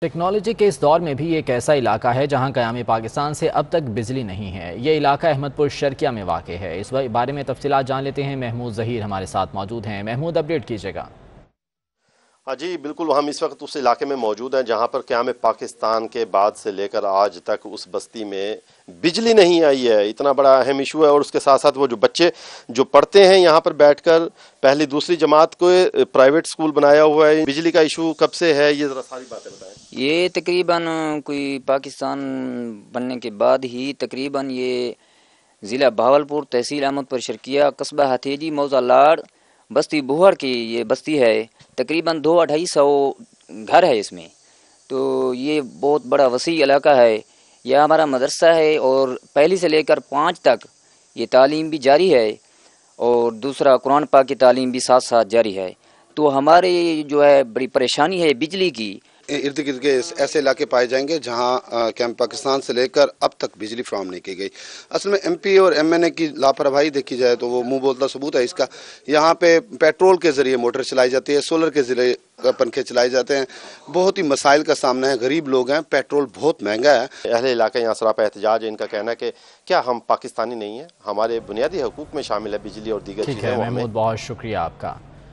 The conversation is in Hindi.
टेक्नोलॉजी के इस दौर में भी एक ऐसा इलाका है जहां कयाम पाकिस्तान से अब तक बिजली नहीं है ये इलाका अहमदपुर शर्किया में वाक़ है इस बारे में तफसीत जान लेते हैं महमूद जहीर हमारे साथ मौजूद हैं महमूद अपडेट कीजिएगा हाँ जी बिल्कुल हम इस वक्त उस इलाके में मौजूद हैं जहाँ पर क्या में पाकिस्तान के बाद से लेकर आज तक उस बस्ती में बिजली नहीं आई है इतना बड़ा अहम इशू है और उसके साथ साथ वो जो बच्चे जो पढ़ते हैं यहाँ पर बैठकर पहली दूसरी जमात को प्राइवेट स्कूल बनाया हुआ है बिजली का इशू कब से है ये ज़रा सारी बातें बताएं ये तकरीबन कोई पाकिस्तान बनने के बाद ही तकरीबन ये ज़िला भावलपुर तहसील अहमदपुर शर्किया कस्बा हथेजी मौजा लाड़ बस्ती बुहर की ये बस्ती है तकरीबन दो अढ़ाई सौ घर है इसमें तो ये बहुत बड़ा वसी इलाका है यह हमारा मदरसा है और पहली से लेकर पाँच तक ये तालीम भी जारी है और दूसरा कुरान पाक की तालीम भी साथ साथ जारी है तो हमारे जो है बड़ी परेशानी है बिजली की इर्द गिर्द के ऐसे इलाके पाए जाएंगे जहां कैंप पाकिस्तान से लेकर अब तक बिजली फ्राहम नहीं की गई असल में एमपी और एमएनए की लापरवाही देखी जाए तो वो मुंह बोलता सबूत है इसका यहां पे पेट्रोल के जरिए मोटर चलाई जाती है सोलर के जरिए पंखे चलाए जाते हैं बहुत ही मसाइल का सामना है गरीब लोग हैं पेट्रोल बहुत महंगा है अहले इलाके यहाँ सराप एहतजाज है इनका कहना है कि क्या हम पाकिस्तानी नहीं हैं हमारे बुनियादी हकूक में शामिल है बिजली और दीगर बहुत शुक्रिया आपका